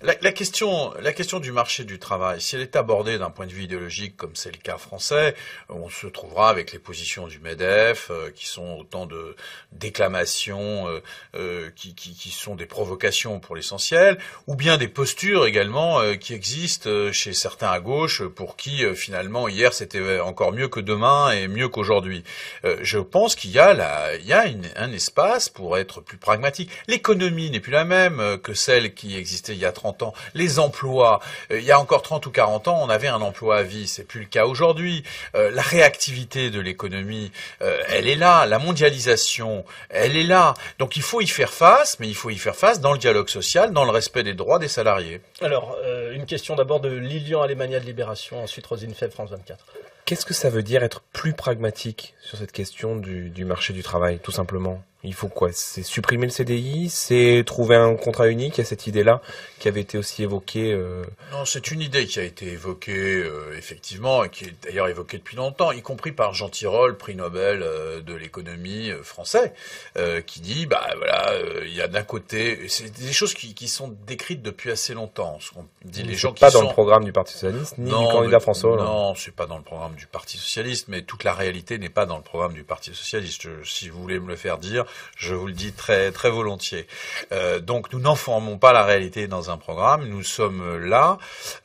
La, question, la question du marché du travail, si elle est abordée d'un point de vue idéologique comme c'est le cas français, on se trouvera avec les positions du MEDEF euh, qui sont autant de déclamations euh, euh, qui, sont des provocations pour l'essentiel, ou bien des postures également qui existent chez certains à gauche pour qui finalement hier c'était encore mieux que demain et mieux qu'aujourd'hui. je pense qu'il y a, la, il y un espace pour être plus pragmatique. L'économie n'est plus la même que celle qui existait il y a 30 les emplois. Euh, il y a encore 30 ou 40 ans, on avait un emploi à vie, c'est plus le cas aujourd'hui. Euh, la réactivité de l'économie, euh, elle est là. La mondialisation, elle est là. Donc il faut y faire face, mais il faut y faire face dans le dialogue social, dans le respect des droits des salariés. Alors, une question d'abord de Lilian Alemania de Libération, ensuite Rosine Feb, France 24. Qu'est-ce que ça veut dire être plus pragmatique sur cette question du marché du travail, tout simplement il faut quoi C'est supprimer le CDI C'est trouver un contrat unique Il y a cette idée-là qui avait été aussi évoquée euh, Non, c'est une idée qui a été évoquée, euh, effectivement, et qui est d'ailleurs évoquée depuis longtemps, y compris par Jean Tirole, prix Nobel euh, de l'économie français, qui dit, bah voilà, il y a d'un côté... C'est des choses qui, sont décrites depuis assez longtemps. Ce dit, les gens pas dans le programme du Parti Socialiste, ni du candidat François Hollande. Non, c'est pas dans le programme du Parti Socialiste, mais toute la réalité n'est pas dans le programme du Parti Socialiste. Si vous voulez me le faire dire, je vous le dis très très volontiers. Euh, donc nous n'enformons pas la réalité dans un programme, nous sommes là.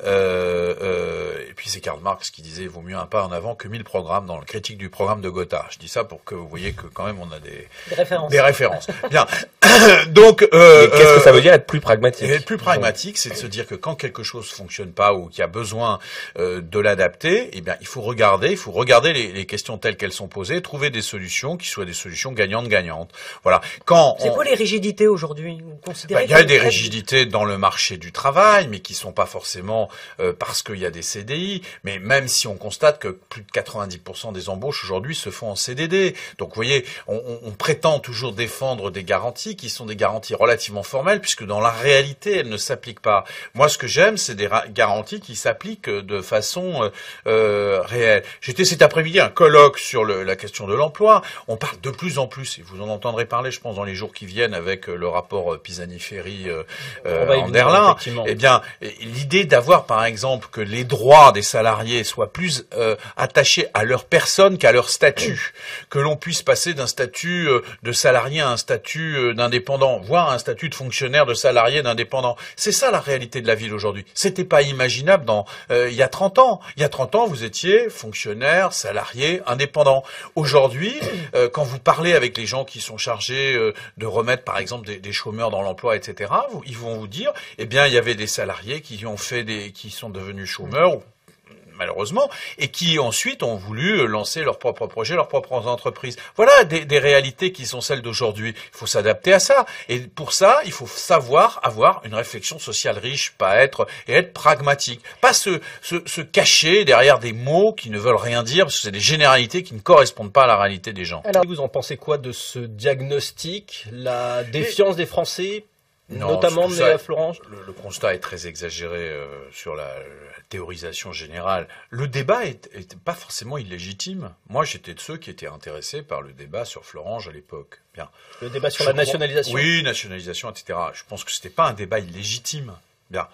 Euh, euh, et puis c'est Karl Marx qui disait vaut mieux un pas en avant que mille programmes dans le critique du programme de Gotha. Je dis ça pour que vous voyez que quand même on a des, des références. Des Bien. donc qu'est-ce que ça veut dire être plus pragmatique Être plus pragmatique, c'est de se dire que quand quelque chose fonctionne pas ou qu'il y a besoin de l'adapter, eh bien il faut regarder, il faut regarder les questions telles qu'elles sont posées, trouver des solutions qui soient des solutions gagnantes-gagnantes. Voilà. Quand c'est quoi les rigidités aujourd'hui bah, Il y a des rigidités dans le marché du travail, mais qui sont pas forcément euh, parce qu'il y a des CDI. Mais même si on constate que plus de 90% des embauches aujourd'hui se font en CDD, donc vous voyez, on, prétend toujours défendre des garanties qui sont des garanties relativement formelles, puisque dans la réalité elles ne s'appliquent pas. Moi, ce que j'aime, c'est des garanties qui s'appliquent de façon euh, euh, réelle. J'étais cet après-midi à un colloque sur la question de l'emploi. On parle de plus en plus, et vous en entendez entendrez parler, je pense, dans les jours qui viennent avec euh, le rapport euh, Pisani-Ferry en euh, oh, Berlin. Bah, eh bien, l'idée d'avoir, par exemple, que les droits des salariés soient plus attachés à leur personne qu'à leur statut, que l'on puisse passer d'un statut de salarié à un statut d'indépendant, voire à un statut de fonctionnaire de salarié d'indépendant. C'est ça la réalité de la ville aujourd'hui. C'était pas imaginable dans il y a 30 ans. Il y a 30 ans, vous étiez fonctionnaire, salarié, indépendant. Aujourd'hui, quand vous parlez avec les gens qui sont chargés euh, de remettre, par exemple, des, chômeurs dans l'emploi, etc., ils vont vous dire, eh bien, il y avait des salariés qui ont fait des, qui sont devenus chômeurs, malheureusement, et qui ensuite ont voulu euh, lancer leurs propres projets, leurs propres entreprises. Voilà des, réalités qui sont celles d'aujourd'hui. Il faut s'adapter à ça. Et pour ça, il faut savoir avoir une réflexion sociale riche, pas être et être pragmatique, pas se, se, se cacher derrière des mots qui ne veulent rien dire, parce que c'est des généralités qui ne correspondent pas à la réalité des gens. Alors, vous en pensez quoi de ce diagnostic, la défiance des Français notamment de à euh, Florence le, constat est très exagéré euh, sur la, théorisation générale. Le débat n'était pas forcément illégitime. Moi, j'étais de ceux qui étaient intéressés par le débat sur Florence à l'époque. Bien. Le débat sur la nationalisation Oui, nationalisation, etc. Je pense que ce n'était pas un débat illégitime. Bien.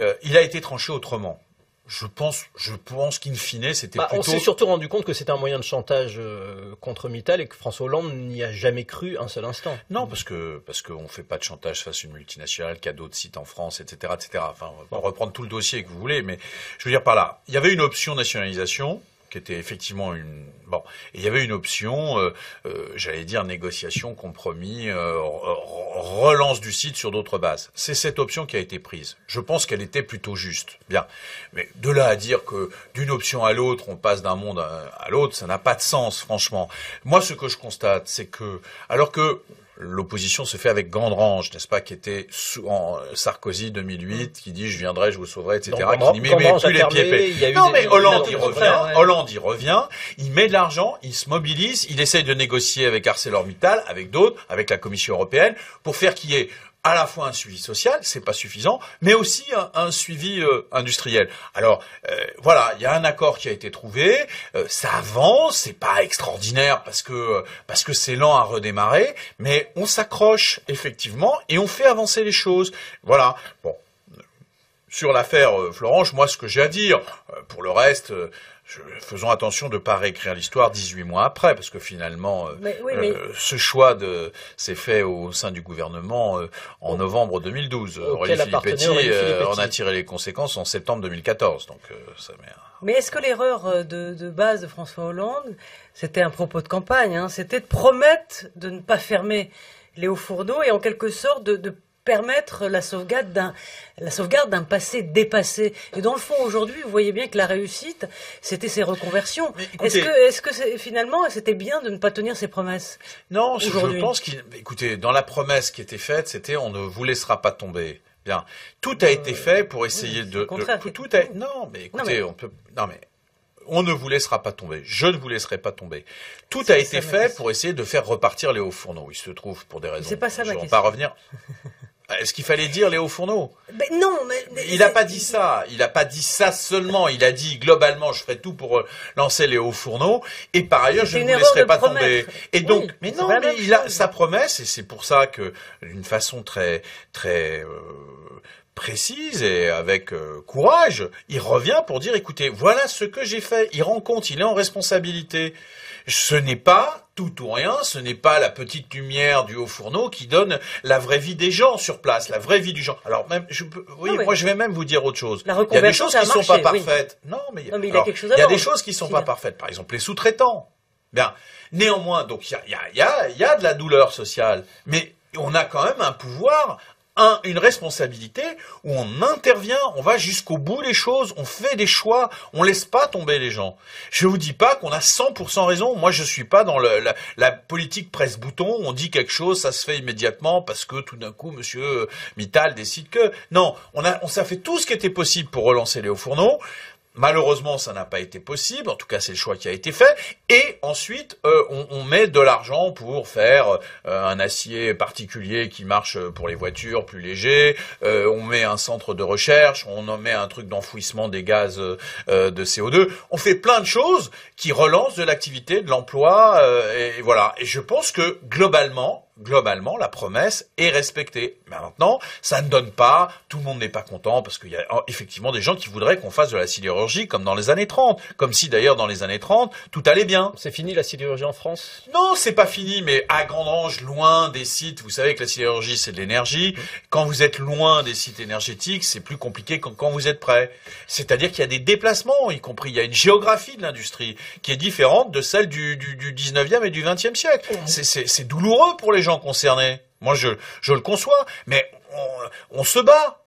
Euh, il a été tranché autrement. Je pense, je pense qu'in fine, c'était bah, plutôt... On s'est surtout rendu compte que c'était un moyen de chantage euh, contre Mittal et que François Hollande n'y a jamais cru un seul instant. Non, parce que parce qu'on ne fait pas de chantage face à une multinationale qui a d'autres sites en France, etc., etc. Enfin, on va reprendre tout le dossier que vous voulez, mais je veux dire par là, il y avait une option nationalisation qui était effectivement une bon il y avait une option euh, euh j'allais dire négociation compromis euh, relance du site sur d'autres bases c'est cette option qui a été prise je pense qu'elle était plutôt juste bien mais de là à dire que d'une option à l'autre on passe d'un monde à l'autre ça n'a pas de sens franchement moi ce que je constate c'est que alors que l'opposition se fait avec Gandrange, n'est-ce pas, qui était sous, en Sarkozy 2008, qui dit je viendrai, je vous sauverai, etc. qui mais, les pieds Non, mais Hollande y revient, Hollande y revient, il met de l'argent, il se mobilise, il essaye de négocier avec ArcelorMittal, avec d'autres, avec la Commission européenne, pour faire qu'il y ait à la fois un suivi social, c'est pas suffisant, mais aussi un, suivi euh, industriel. Alors euh, voilà, il y a un accord qui a été trouvé, euh, ça avance, c'est pas extraordinaire parce que parce que c'est lent à redémarrer, mais on s'accroche effectivement et on fait avancer les choses. Voilà. Bon, sur l'affaire euh, Florence, moi, ce que j'ai à dire, euh, pour le reste, euh, faisons attention de ne pas réécrire l'histoire 18 mois après, parce que finalement, ce choix s'est fait au sein du gouvernement en novembre 2012. Aurélie Philippe en a tiré les conséquences en septembre 2014. Donc, Mais est-ce que l'erreur de, base de François Hollande, c'était un propos de campagne, hein, c'était de promettre de ne pas fermer les hauts fourneaux et en quelque sorte de permettre la sauvegarde d'un la sauvegarde d'un passé dépassé. Et dans le fond, aujourd'hui, vous voyez bien que la réussite, c'était ces reconversions. Est-ce que, est-ce que finalement, c'était bien de ne pas tenir ses promesses Non, je pense qu'il, écoutez, dans la promesse qui était faite, c'était on ne vous laissera pas tomber. Bien, tout a été euh, fait pour essayer de, contraire, tout non, mais écoutez, on peut, non mais on ne vous laissera pas tomber. Je ne vous laisserai pas tomber. Tout a été fait pour essayer de faire repartir les hauts fourneaux. Il se trouve pour des raisons. C'est ne ça pas revenir. Bah, est-ce qu'il fallait dire Léo Fourneau mais bah, Non, mais, il n'a pas dit ça. Il n'a pas dit ça seulement. Il a dit globalement, je ferai tout pour euh, lancer Léo Fourneau, et par ailleurs, je ne vous laisserai pas tomber. Et donc, mais non, mais il a sa promesse, et c'est pour ça que, d'une façon très, très euh, précise et avec euh, courage, il revient pour dire écoutez, voilà ce que j'ai fait. Il rend compte, il est en responsabilité. Ce n'est pas tout ou rien, ce n'est pas la petite lumière du haut fourneau qui donne la vraie vie des gens sur place, la vraie vie du gens. Alors même, je peux, oui, moi je vais même vous dire autre chose. Il y a des choses qui ne sont pas parfaites. Non, mais il y a, il y a des choses qui ne sont pas parfaites. Par exemple, les sous-traitants. Bien, néanmoins, donc il y a de la douleur sociale, mais on a quand même un pouvoir un, une responsabilité où on intervient, on va jusqu'au bout des choses, on fait des choix, on laisse pas tomber les gens. Je vous dis pas qu'on a 100% raison. Moi, je suis pas dans la, politique presse-bouton. On dit quelque chose, ça se fait immédiatement parce que tout d'un coup, Monsieur Mittal décide que non. On a, on fait tout ce qui était possible pour relancer Léo Fourneau. Malheureusement, ça n'a pas été possible. En tout cas, c'est le choix qui a été fait. Et ensuite, euh, on, met de l'argent pour faire euh, un acier particulier qui marche pour les voitures, plus léger. Euh, on met un centre de recherche. On met un truc d'enfouissement des gaz de CO2. On fait plein de choses qui relancent de l'activité, de l'emploi. et voilà. Et je pense que globalement, globalement, la promesse est respectée. Mais maintenant, ça ne donne pas, tout le monde n'est pas content parce qu'il y a oh, effectivement des gens qui voudraient qu'on fasse de la sidérurgie comme dans les années 30, comme si d'ailleurs dans les années 30, tout allait bien. C'est fini la sidérurgie en France Non, c'est pas fini, mais à grande ange, loin des sites, vous savez que la sidérurgie c'est de l'énergie, quand vous êtes loin des sites énergétiques, c'est plus compliqué que quand vous êtes prêt. C'est-à-dire qu'il y a des déplacements, y compris il y a une géographie de l'industrie qui est différente de celle du, 19e et du 20e siècle. C'est douloureux pour les gens concernés. Moi, je, je le conçois, mais on, on se bat.